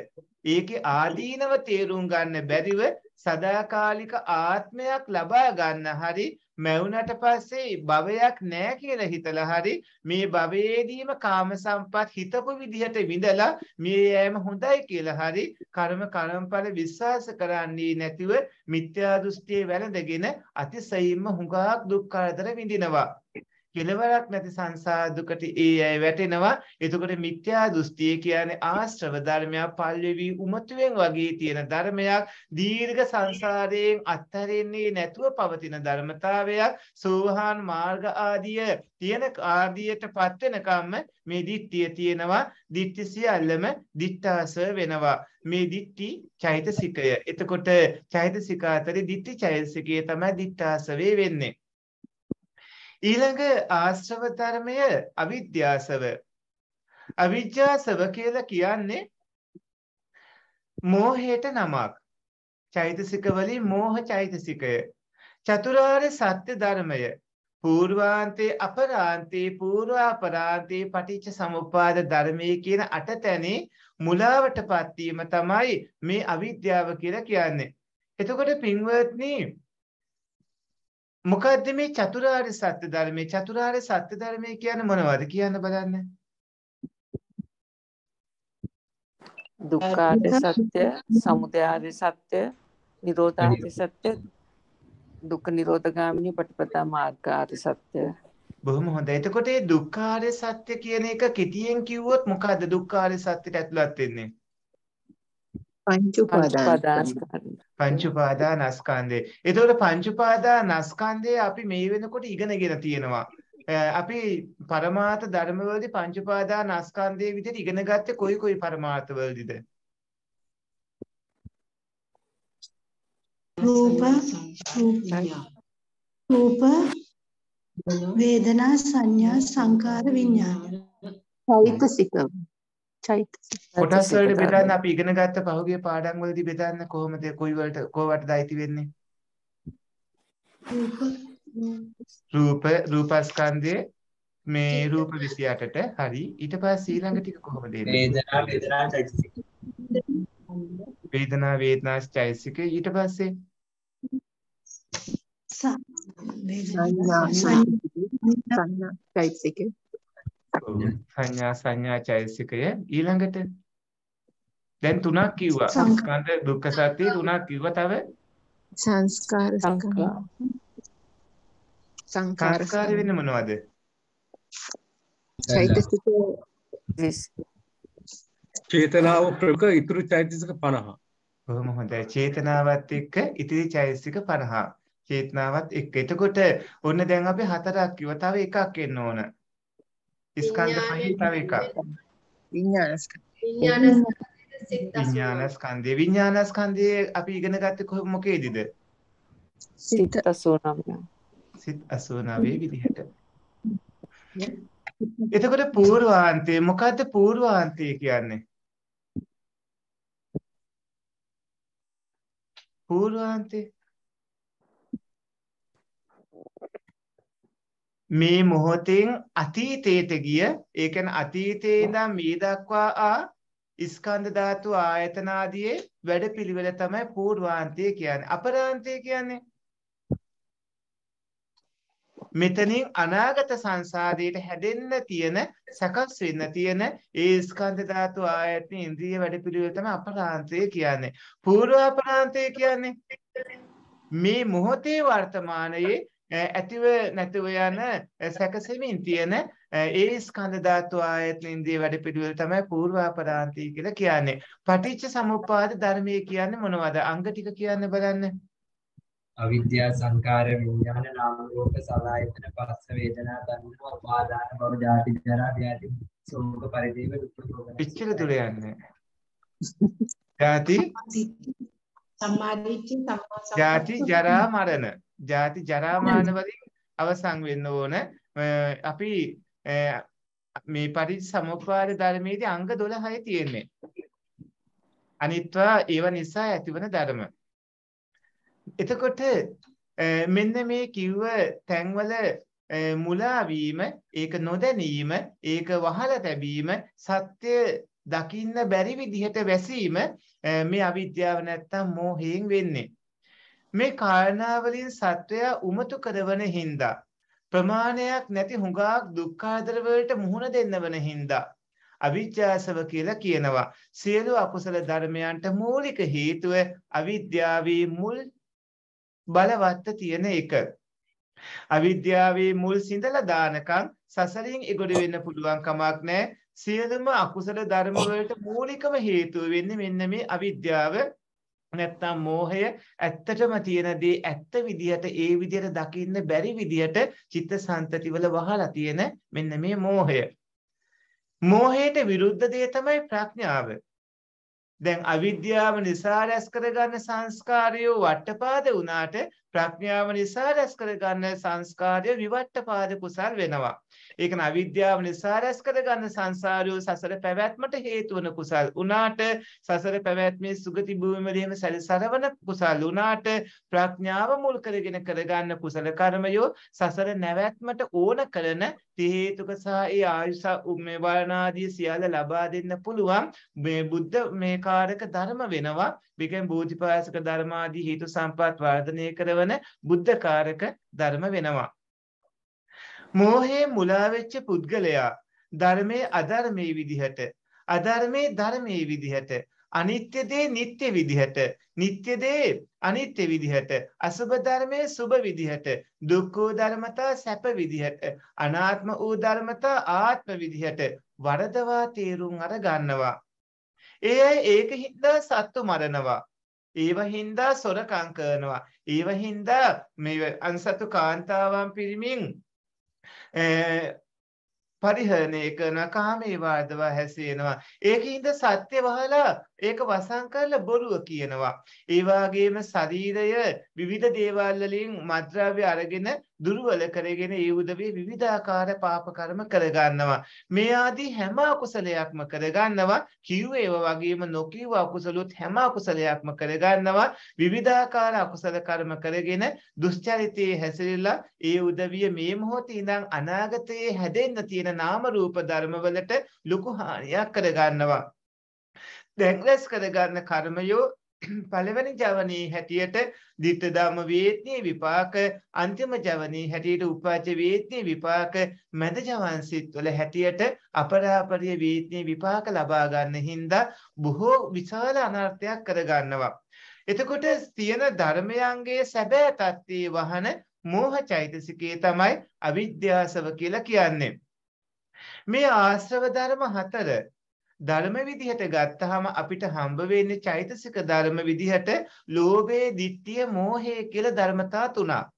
ඒකේ ආදීනව තේරුම් ගන්න බැරිව සදාකාලික ආත්මයක් ලබා ගන්න හරි මැවුනට පස්සේ භවයක් නැහැ කියලා හිතලා හරි මේ භවයේදීම කාම සම්පත් හිතපු විදිහට විඳලා මේ යෑම හොඳයි කියලා හරි කර්ම කර්මඵල විශ්වාස කරන්නේ නැතිව මිත්‍යා දෘෂ්ටියේ වැළඳගෙන අතිසයින්ම හුඟක් දුක් කරදර විඳිනවා කෙලවරක් නැති සංසාර දුකට ඒ අය වැටෙනවා. එතකොට මිත්‍යා දෘෂ්ටිය කියන්නේ ආශ්‍රව ධර්මයක් පල්වෙවි උමතුවෙන් වගේ තියෙන ධර්මයක්. දීර්ඝ සංසාරයෙන් අත්හැරෙන්නේ නැතුව පවතින ධර්මතාවයක්. සෝහාන් මාර්ග ආදිය තියෙන ආදියටපත් වෙනකම්ම මේ දිට්ඨිය තියෙනවා. දිට්ඨි සියල්ලම දිට්ඨාස වෙනවා. මේ දිට්ටි චෛතසිකය. එතකොට චෛතසික අතරේ දිට්ටි චෛතසිකය තමයි දිට්ඨාසවේ වෙන්නේ. ඊළඟ ආශ්‍රව ධර්මය අවිද්‍යාසව. අවිද්‍යාසව කියලා කියන්නේ මෝහයට නමක්. චෛතසික වලින් මෝහ චෛතසිකය. චතුරාර්ය සත්‍ය ධර්මය පූර්වාන්තේ අපරාන්තේ පූර්වාපරාන්තේ පටිච්ච සමුප්පාද ධර්මයේ කියන අටතැනේ මුලාවටපත් වීම තමයි මේ අවිද්‍යාව කියලා කියන්නේ. එතකොට පින්වත්නි මොකද්ද මේ චතුරාර්ය සත්‍ය ධර්මයේ චතුරාර්ය සත්‍ය ධර්මයේ කියන්නේ මොනවද කියන්න බලන්න දුක්ඛාර්ය සත්‍ය සමුදයාර්ය සත්‍ය නිරෝධාර්ය සත්‍ය දුක්ඛ නිරෝධගාමිනී පටිපදා මාර්ගාර්ය සත්‍ය බොහොම හොඳයි එතකොට මේ දුක්ඛාර්ය සත්‍ය කියන එක කෙටියෙන් කිව්වොත් මොකද්ද දුක්ඛාර්ය සත්‍යට ඇතුළත් වෙන්නේ පංච උපාදානස්කන්ධ පංච උපාදානස්කන්ධය. එතකොට පංච උපාදානස්කන්ධය අපි මේ වෙනකොට ඉගෙනගෙන තියෙනවා. අපි පරමාර්ථ ධර්මවලදී පංච උපාදානස්කන්ධයේ විදිහට ඉගෙන ගත්තේ කොයි කොයි පරමාර්ථවලදීද? රූප රූප වේදනා සංඥා සංකාර විඥාන. චෛතසික චෛතසික කොටස් වලට බෙදන්න අපි ඉගෙන ගත්ත පහුගිය පාඩම් වලදී බෙදන්න කොහොමද කොයි වලට කොවටද අයිති වෙන්නේ රූප රූපස්කන්ධයේ මේ රූප 28ට හරි ඊට පස්සේ ඊළඟ ටික කොහොමද එන්නේ වේදනා වේදනා චෛතසික වේදනා වේදනා චෛතසික ඊට පස්සේ සංඥා සංඥා චෛතසික සංඥා සංඥා චෛතසිකය ඊළඟට දැන් තුනක් කිව්වා ස්කන්ධ දුක්ඛ සත්‍ය තුනක් කිව්වා තව සංස්කාර සංකාර සංකාර වෙන මොනවද චෛතසික 20 චේතනාව ප්‍රක ඉතුරු චෛතසික 50 කොහොම හොඳයි චේතනාවත් එක්ක ඉතිරි චෛතසික 50 චේතනාවත් එක්ක එතකොට ඔන්න දැන් අපි හතරක් කිව්වා තව එකක් එන්න ඕන ස්කන්ධ පහෙන් තව එකක්. විඥාන ස්කන්ධය. විඥාන ස්කන්ධය. විඥාන ස්කන්ධය අපි ඉගෙන ගත්තේ කොහොම මොකේදද? සිත 89. සිත 89 විදිහට. එතකොට පූර්වාන්තය මොකද්ද පූර්වාන්තය කියන්නේ? පූර්වාන්තේ මේ මොහොතෙන් අතීතයට ගිය ඒ කියන්නේ අතීතේ ඉඳන් මේ දක්වා ආ ස්කන්ධ ධාතු ආයතන ආදී වැඩපිළිවෙල තමයි පූර්වාන්තය කියන්නේ. අපරාන්තය කියන්නේ මෙතනින් අනාගත සංසාරයේට හැදෙන්න තියෙන සකස් වෙන්න තියෙන ඒ ස්කන්ධ ධාතු ආයතන ඉන්ද්‍රිය වැඩපිළිවෙල තමයි අපරාන්තය කියන්නේ. පූර්ව අපරාන්තය කියන්නේ මේ මොහොතේ වර්තමානයේ ඇතිව නැතිව යන සැකසෙමින් තියෙන ඒ ස්කන්ධ ධාතු ආයතනින්දී වැඩ පිළිවෙල තමයි පූර්වාපරාන්ති කියලා කියන්නේ. පටිච්ච සමුප්පාද ධර්මයේ කියන්නේ මොනවද? අංග ටික කියන්න බලන්න. අවිද්‍යා සංකාර විඥාන නාම රූප සලආයතන පස්ස වේදනා තණ්හා උපාදාන බව ජාති ජරා ව්‍යාධි සෝක පරිදේව දුක්ඛ දෝමන. පිච්චිල තුල යන්නේ. ජාති සම්මාදිට්ඨිය සම්මා සම්බුද්ධ ජාති ජරා මරණ ජාති ජරා මරණ වලින් අවසන් වෙන්න ඕන අපි මේ පරිසමෝපාද ධර්මයේදී අංග 12 තියෙන්නේ අනිත්වා ඒව නිසා ඇතිවන ධර්ම එතකොට මෙන්න මේ කිව්ව තැන්වල මුලාවීම ඒක නොදැනීම ඒක වහලා තැබීම සත්‍ය දකින්න බැරි විදිහට වැසීම මේ අවිද්‍යාව නැත්තම් මෝහයෙන් වෙන්නේ. මේ කාරණාවලින් සත්වයා උමතු කරවන හින්දා ප්‍රමාණයක් නැති හුඟක් දුක් ආදර වලට මුහුණ දෙන්නවන හින්දා අවිජ්ජාසව කියලා කියනවා. සියලු අකුසල ධර්මයන්ට මූලික හේතුව අවිද්‍යාවේ මුල් බලවත්ත තියෙන එක. අවිද්‍යාවේ මුල් සිඳලා දානකම් සසරින් ඉගොඩ වෙන්න පුළුවන් කමක් නැහැ. සියලුම අකුසල ධර්ම වලට මූලිකම හේතුව වෙන්නේ මෙන්න මේ අවිද්‍යාව නැත්තම් මෝහය ඇත්තටම තියෙන දේ ඇත්ත විදිහට ඒ විදිහට දකින්න බැරි විදිහට චිත්ත සංතතිවල වහලා තියෙන මෙන්න මේ මෝහය. මෝහයට විරුද්ධ දේ තමයි ප්‍රඥාව. දැන් අවිද්‍යාව නිසා රැස් කරගන්න සංස්කාරය වට්ටපාද වුණාට ප්‍රඥාව නිසා රැස් කරගන්න සංස්කාරය විවට්ටපාද කුසල් වෙනවා. ඒක අවිද්‍යාව නිසා රැස් කරගන්න සංසාරය සසර පැවැත්මට හේතු වන කුසල් වුණාට සසර පැවැත්මේ සුගති භූමියේම සැරිසරවන කුසල් වුණාට ප්‍රඥාව මුල් කරගෙන කරගන්න කුසල කර්මය සසර නැවැත්මට ඕන කරන තිහේතුක සහ ඒ ආයුස මේ වරණාදී සියල්ල ලබා දෙන්න පුළුවන් මේ බුද්ධ මේ කාරක ධර්ම වෙනවා විකෙන් බෝධිපාසක ධර්මාදී හේතු සම්පත් වර්ධනය කරන බුද්ධ කාරක ධර්ම වෙනවා මෝහේ මුලා වෙච්ච පුද්ගලයා ධර්මයේ අධර්මයේ විදිහට අධර්මයේ ධර්මයේ විදිහට අනිත්‍ය දේ නිට්ටය විදිහට නිට්ටය දේ අනිත්‍ය විදිහට අසුබ ධර්මයේ සුබ විදිහට දුක්ඛ ධර්මතා සැප විදිහට අනාත්ම වූ ධර්මතා ආත්ම විදිහට වරදවා තේරුම් අර ගන්නවා ඒ අය ඒක හින්දා සත්තු මරනවා ඒව හින්දා සොරකම් කරනවා ඒව හින්දා මේ අන්සතු කාන්තාවන් පිරිමින් පරිහරණය කරන කාමේ වාදව හැසිරෙනවා ඒකින්ද සත්‍ය වහලා ඒක වසන් කරලා බොරුව කියනවා. ඒ වගේම ශරීරය විවිධ දේවල් වලින් මත්ද්‍රව්‍ය අරගෙන දුර්වල කරගෙන ඒ උදවේ විවිධාකාර පාප කර්ම කරගන්නවා. මේ ආදී හැම අකුසලයක්ම කරගන්නවා. කිව් ඒව වගේම නොකිව් අකුසලොත් හැම අකුසලයක්ම කරගන්නවා. විවිධාකාර අකුසල කර්ම කරගෙන දුස්චරිතයේ හැසිරෙලා ඒ උදවිය මේ මොහොතේ ඉඳන් අනාගතයේ හැදෙන්න තියෙන නාම රූප ධර්මවලට ලොකු හානියක් කරගන්නවා. දැන් රැස් කරගන්න කර්මයෝ පළවෙනි ජවනී හැටියට ditthadama වේත්නී විපාක අන්තිම ජවනී හැටියට උපාච වේත්නී විපාක මැද ජවන්සිට වල හැටියට අපරාපරිය වේත්නී විපාක ලබා ගන්න හින්දා බොහෝ විශාල අනර්ථයක් කරගන්නවා එතකොට තියෙන ධර්මයන්ගේ සැබෑ තත්ත්වයේ වහන මෝහ චෛතසිකයේ තමයි අවිද්‍යාසව කියලා කියන්නේ මේ ආශ්‍රව ධර්ම හතර ධර්ම විදිහට ගත්තාම අපිට හම්බ වෙන්නේ චෛතසික ධර්ම විදිහට ලෝභයේ, ditthිය, මෝහය කියලා ධර්මතා තුනක්.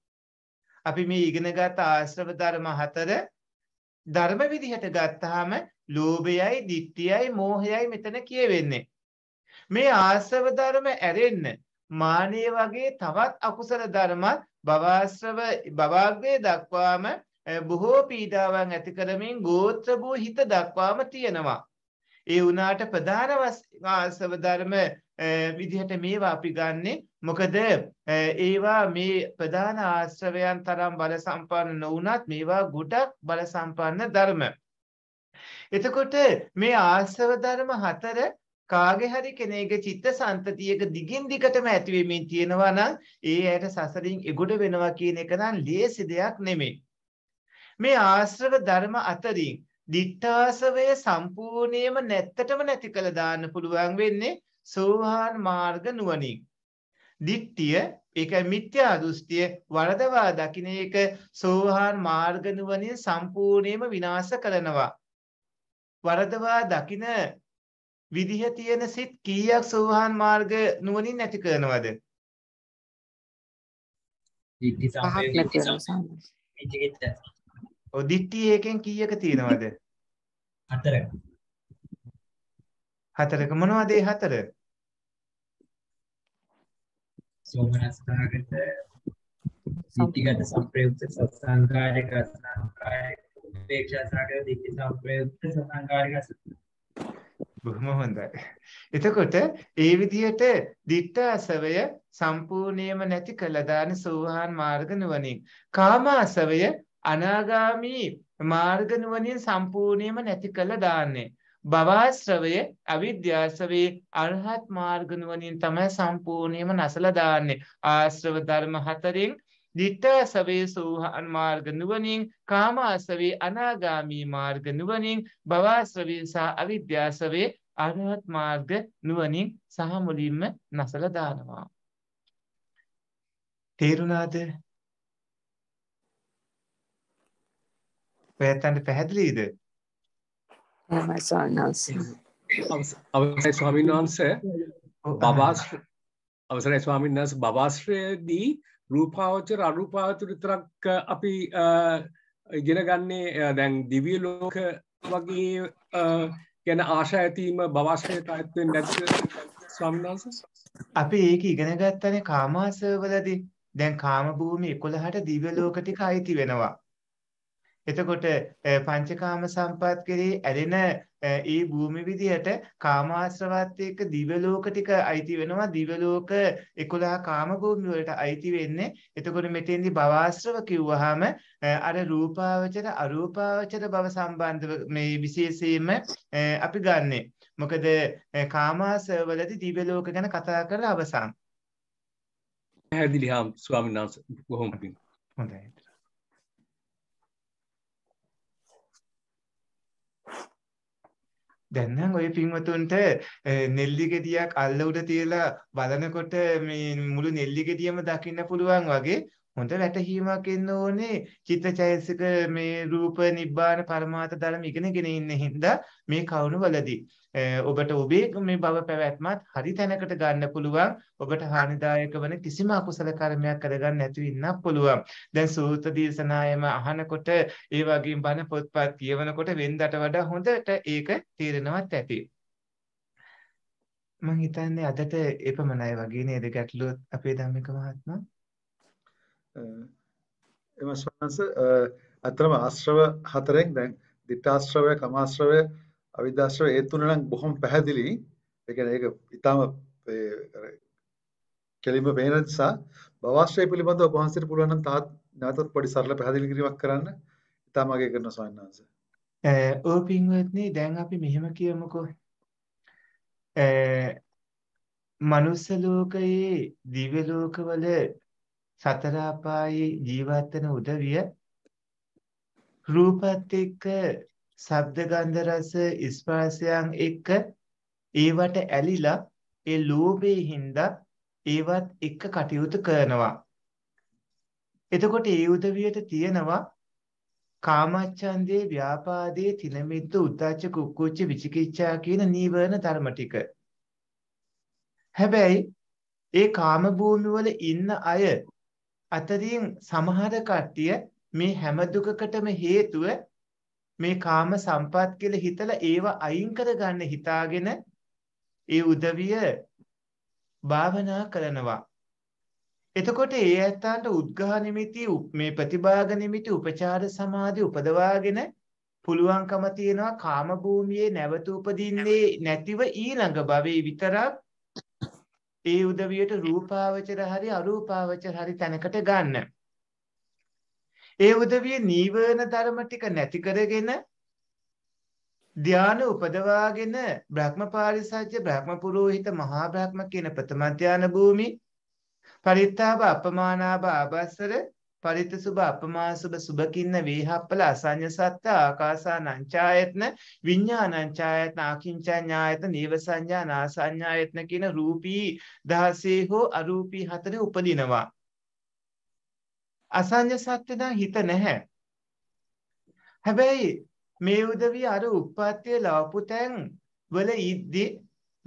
අපි මේ ඉගෙනගත් ආශ්‍රව ධර්ම හතර ධර්ම විදිහට ගත්තාම ලෝභයයි, ditthියයි, මෝහයයි මෙතන කියවෙන්නේ. මේ ආශ්‍රව ධර්ම ඇරෙන්න මානිය වගේ තවත් අකුසල ධර්මත් භවාශ්‍රව භවග්ගේ දක්වාම බොහෝ පීඩාවන් ඇති කරමින් ගෝත්‍ර භූ හිත දක්වාම තියෙනවා. ඒ වුණාට ප්‍රධාන වාසව ධර්ම විදිහට මේවා අපි ගන්නෙ මොකද ඒවා මේ ප්‍රධාන ආශ්‍රවයන් තරම් බල සම්පන්න නොවුනත් මේවා ගොඩක් බල සම්පන්න ධර්ම. එතකොට මේ ආශ්‍රව ධර්ම හතර කාගේ හරි කෙනෙකුගේ චිත්ත සන්තතියක දිගින් දිගටම ඇති වෙමින් තියෙනවා නම් ඒ ඇයට සසරින් එගොඩ වෙනවා කියන එක නම් ලේසි දෙයක් නෙමෙයි. මේ ආශ්‍රව ධර්ම අතරින් දිඨාසවය සම්පූර්ණයෙන්ම නැත්තටම නැති කළ දාන්න පුළුවන් වෙන්නේ සෝහාන් මාර්ග නුවණින්. දිට්ඨිය ඒක මිත්‍යා දෘෂ්ටිය වරදවා දකින්න ඒක සෝහාන් මාර්ග නුවණින් සම්පූර්ණයෙන්ම විනාශ කරනවා. වරදවා දකින්න විදිහ තියෙන සිත් කීයක් සෝහාන් මාර්ග නුවණින් නැති කරනවද? දිට්ඨි සම්පේ ඔව් දිට්ටි එකෙන් කීයක තියෙනවද? හතරක. හතරක මොනවද ඒ හතර? සෝමනස්කාරගත සිටිගත සංප්‍රයුක්ත සත්සංකාරික සංකාරික උපේක්ෂා සාගර දිට්ඨි සංප්‍රයුක්ත සත්සංකාරික බොහොම හොඳයි. එතකොට ඒ විදිහට ditta අසවය සම්පූර්ණයෙන්ම නැති කළා දාන සෝවාන් මාර්ග නුවණින්. කාම අසවය අනාගාමී මාර්ග නුවණින් සම්පූර්ණයෙන්ම නැති කළ දාන්නේ. භවශ්‍රවයේ අවිද්‍යාශ්‍රවයේ අරහත් මාර්ග නුවණින් තමයි සම්පූර්ණයෙන්ම නැසලා දාන්නේ. ආශ්‍රව ධර්ම හතරෙන් දිත්තාසවේ සෝහන් මාර්ග නුවණින් කාමාසවේ අනාගාමී මාර්ග නුවණින් භවශ්‍රවේ සහ අවිද්‍යාශ්‍රවයේ අරහත් මාර්ග නුවණින් සහ මුලින්ම නැසලා දානවා. තේරුණාද? ඔයයන්ට පැහැදිලිද? අවසයි ස්වාමීන් වහන්සේ අවසරයි ස්වාමීන් වහන්සේ බබාශ්‍රයේදී රූපාවචර අරූපාවචර විතරක් අපි ඉගෙන ගන්නේ දැන් දිව්‍ය ලෝක වගේ ගැන ආශා ඇතිවීම බවාශ්‍රයට අයත් වෙන්නේ නැද්ද ස්වාමීන් වහන්සේ අපි ඒක ඉගෙන ගත්තනේ කාමාසවලදී දැන් කාම භූමි 11ට දිව්‍ය ලෝක ටික අයිති වෙනවා එතකොට පංචකාම සම්පත් කෙරෙහි ඇලෙන ඒ භූමි විදියට කාමාශ්‍රවත් එක්ක දිව්‍ය ලෝක ටික අයිති වෙනවා දිව්‍ය ලෝක 11 කාම භූමි වලට අයිති වෙන්නේ එතකොට මෙතෙන්දී භවආශ්‍රව කිව්වහම අර රූපාවචර අරූපාවචර භව සම්බන්ධ මේ විශේෂයෙන්ම අපි ගන්නෙ මොකද කාමාශ්‍රවවලදී දිව්‍ය ලෝක ගැන කතා කරලා අවසන් පැහැදිලි හාම් ස්වාමීන් වහන්සේ බොහොම පිං හොඳයි දැන් නම් ඔය පින්වතුන්ට නෙල්ලි ගෙඩියක් අල්ල උඩ තියලා බලනකොට මේ මුළු නෙල්ලි ගෙඩියම දකින්න පුළුවන් වගේ හොඳ වැටහීමක් එන්න ඕනේ චිත්තචෛතසික මේ රූප නිබ්බාන පරමාර්ථ ධර්ම ඉගෙනගෙන ඉන්න හින්දා මේ කවුණුවලදී ඔබට ඔබේ මේ භව පැවැත්මත් හරි තැනකට ගන්න පුළුවන් ඔබට හානිදායක වන කිසිම අකුසල කර්මයක් කරගන්න නැතුව ඉන්නත් පුළුවන් දැන් සූත්‍ර දේශනායම අහනකොට ඒ වගේම බණ පොත්පත් කියවනකොට වෙන්දට වඩා හොඳට ඒක තේරෙනවත් ඇති මම හිතන්නේ අදට එපමණයි වගේ නේද ගැටලුව අපේ ධම්මික මහත්මයා එම ස්වාංශ අතරම ආශ්‍රව හතරෙන් දැන් දිත්තාශ්‍රවය කමාශ්‍රවය අවිද්‍යාශ්‍රවය ඒ තුන නම් බොහොම පැහැදිලි. ඒ කියන්නේ ඒක ඊටම කෙලින්ම පේන නිසා භවශ්‍රය පිළිබඳව ඔබ වහන්සේට පුළුවන් නම් තාත් නැවතත් පොඩි සරල පැහැදිලි කිරීමක් කරන්න ඊටම අගය කරන ස්වාමීන් වහන්සේ. ඔය පින්වත්නි දැන් අපි මෙහෙම කියමුකෝ. මනුස්ස ලෝකයේ දිව්‍ය ලෝකවල සතර අපායේ ජීවත් වෙන උදවිය රූපත් එක්ක ශබ්ද ගන්ධ රස ස්පර්ශයන් එක්ක ඒවට ඇලිලා ඒ ලෝභයේ හින්දා ඒවත් එක්ක කටයුතු කරනවා එතකොට ඒ උදවියට තියෙනවා කාමච්ඡන්දේ ව්‍යාපාදේ තිනමිද්ද උද්ධච්ච කුක්කුච්ච විචිකිච්ඡා කියන නීවරණ ධර්ම ටික. හැබැයි ඒ කාම භූමිය වල ඉන්න අය අතරින් සමහර කට්ටිය මේ හැම දුකකටම හේතුව මේ කාම සම්පත් කියලා හිතලා ඒව අයින් කරගන්න හිතාගෙන ඒ උදවිය භාවනා කරනවා. එතකොට ඒ ඇත්තන්ට උද්ඝා නිමිති මේ ප්‍රතිභාග නිමිති උපචාර සමාධි උපදවාගෙන පුළුවන්කම තියෙනවා කාම භූමියේ නැවත උපදින්නේ නැතිව ඊළඟ භවයේ විතරක් ඒ උදවියට රූපාවචර හරි අරූපාවචර හරි තැනකට ගන්න. ඒ උදවිය නීවරණ ධර්ම ටික නැති කරගෙන ධානය උපදවාගෙන බ්‍රහ්මපාරිසජ්‍ය බ්‍රහ්මපුරෝහිත මහා බ්‍රහ්ම කියන ප්‍රථම ධාන භූමි පරිත්තාව අපමානාව ආබස්සර පරිත්‍යසුභ අපමාසුභ සුභකින්න වේහප්පල අසඤ්ඤ සත්ත ආකාසා නංචායතන විඥානංචායතන ආකින්චඤ්ඤායතන නීවසඤ්ඤා නාසඤ්ඤායතන කියන රූපී දහසේ හෝ අරූපී හතරේ උපදිනවා අසඤ්ඤ සත්‍ය නම් හිත නැහැ හැබැයි මේ උදවිය අර උප්පත්තිය ලවපු තැන් වල ඉද්දී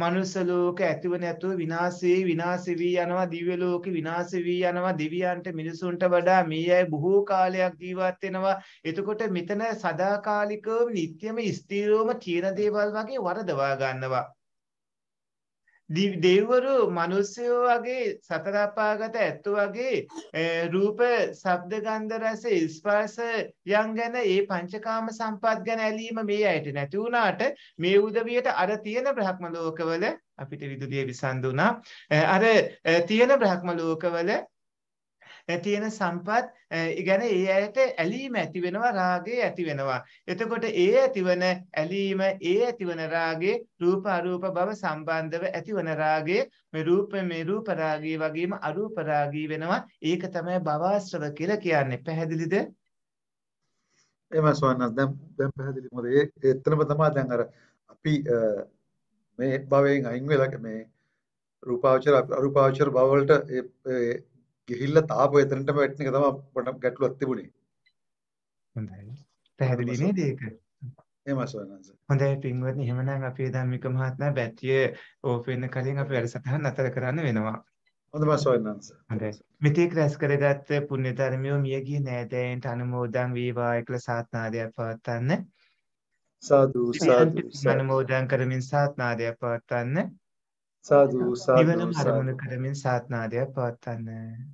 මනුස්ස ලෝක ඇතිව නැතුව විනාශ වෙයි විනාශ වී යනවා දිව්‍ය ලෝක විනාශ වී යනවා දෙවියන්ට මිනිසුන්ට වඩා මේ අය බොහෝ කාලයක් ජීවත් වෙනවා එතකොට මෙතන සදාකාලිකව නිට්‍යම ස්ථිරවම තියෙන දේවල් වගේ වරදවා ගන්නවා දෙව්වරු මිනිස්සු වගේ සතර අපාගත ඇත්තු වගේ රූප ශබ්ද ගන්ධ රස ස්පර්ශ යන් ගැන ඒ පංචකාම සම්පත් ගැන ඇලීම මේ ඇයට නැති වුණාට මේ උදවියට අර තියෙන බ්‍රහ්ම ලෝකවල අපිට විදුලිය විසන්දුණා අර තියෙන බ්‍රහ්ම ලෝකවල තියෙන සම්පත් ඉගෙන ඒ ඇයට ඇලීම ඇති වෙනවා රාගය ඇති වෙනවා. එතකොට ඒ ඇතිවන ඇලීම ඒ ඇතිවන රාගේ රූප අරූප බව සම්බන්ධව ඇතිවන රාගේ මේ රූප මේ රූප රාගී වගේම අරූප රාගී වෙනවා. ඒක තමයි භවස්ත්‍රව කියලා කියන්නේ. පැහැදිලිද? එහෙම ස්වර්ණස් දැන් දැන් පැහැදිලි මොකද ඒ එතනම තමයි දැන් අර අපි මේ භවයෙන් අයින් වෙලා මේ රූපාවචර අරූපාවචර භව වලට ඒ ගිහිල්ලා තාපෝ එතනටම වැටෙන එක තමයි මට ගැටලුවක් තිබුණේ. හොඳයි. පැහැදිලි නේද ඒක? එහෙමයි සවනන්ස. හොඳයි පින්වත්නි එහෙමනම් අපි ධම්මික මහත්මයා බැටරිය ඕෆ් වෙන කලින් අපි වැඩසටහන නතර කරන්න වෙනවා. හොඳයි සවනන්ස. හොඳයි. මෙතෙක් රැස් කරගත් පුණ්‍ය ධර්මියෝ මියගිය නෑදෑයන්ට අනුමෝදන් වේවා කියලා සාත්නාදයක් පවත්වන්න. සාදු සාදු. අනුමෝදන් කරමින් සාත්නාදයක් පවත්වන්න. සාදු සාදු දිවන මරමුණු කරමින් සාත් නාදයක් පවත්වන්න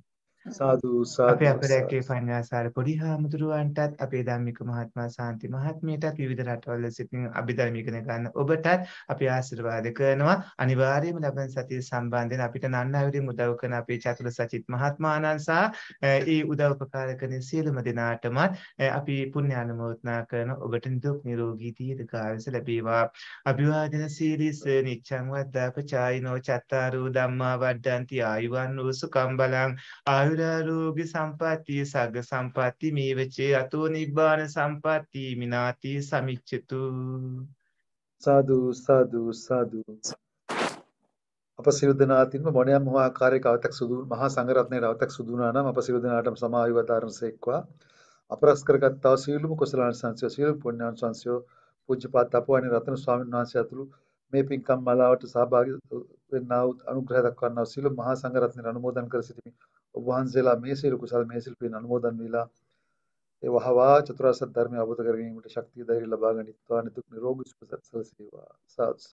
සාදු සාදු අපි අපේ රැකේ ෆයින්වාසාර පොඩි හාමුදුරුවන්ටත් අපේ ධම්මික මහත්මයා සාන්ති මහත්මියටත් විවිධ රටවල සිටින අභිධර්ම ඉගෙන ගන්න ඔබටත් අපි ආශිර්වාද කරනවා අනිවාර්යයෙන්ම ලබන සතිය සම්බන්ධයෙන් අපිට නන්නාවිරින් උදව් කරන අපේ චතුර සචිත් මහත්මාණන් සහ ඒ උදව්පකාර කරන සියලුම දෙනාටමත් අපි පුණ්‍ය අනුමෝදනා කරන ඔබට නිදුක් නිරෝගී දීර්ඝායුෂ ලැබේවා අභිවාදන සීලිස නිච්ඡං වද්දාපචායිනෝ චත්තාරෝ ධම්මා වඩ්ඩಂತಿ ආයුවන් වූ සුකම් බලං ආයු චතුරාරෝග්‍ය සම්පත්තිය සග්ග සම්පත්ති මේවචේ අතෝ නිබ්බාන සම්පත්ති මිනාති සමිච්ඡතු සාදු සාදු සාදු අප සියලු දෙනාටින්ම මොණයම් හෝ ආකාරයක අවතක් සුදු මහා සංඝරත්නයේ අවතක් සුදු වුණා නම් අප සියලු දෙනාටම සමාවිවතරම් සේක්වා අපරස් කරගත්තා සියලුම කුසලාංශංශය සියලු පුණ්‍යාංශංශය පූජ්‍යපාත අපවන රතන ස්වාමීන් වහන්සේ අතුළු මේ පින්කම් මාලාවට සහභාගී වෙන්නා වූ අනුග්‍රහ දක්වන්නා සියලු මහා සංඝරත්නයේ අනුමෝදන් කර සිටිමි ඔබ වහන්සේලා මේ සියලු කුසල් මේ සිල්පීන් අනුමෝදන් වීලා ඒ වහවා චතුරාර්ය සත්‍ය ධර්මය අවබෝධ කර ගැනීමට ශක්තිය ධෛර්ය ලබා ගනිත්වා නිතුක් නිරෝගී සුව සැලසේවා සාදු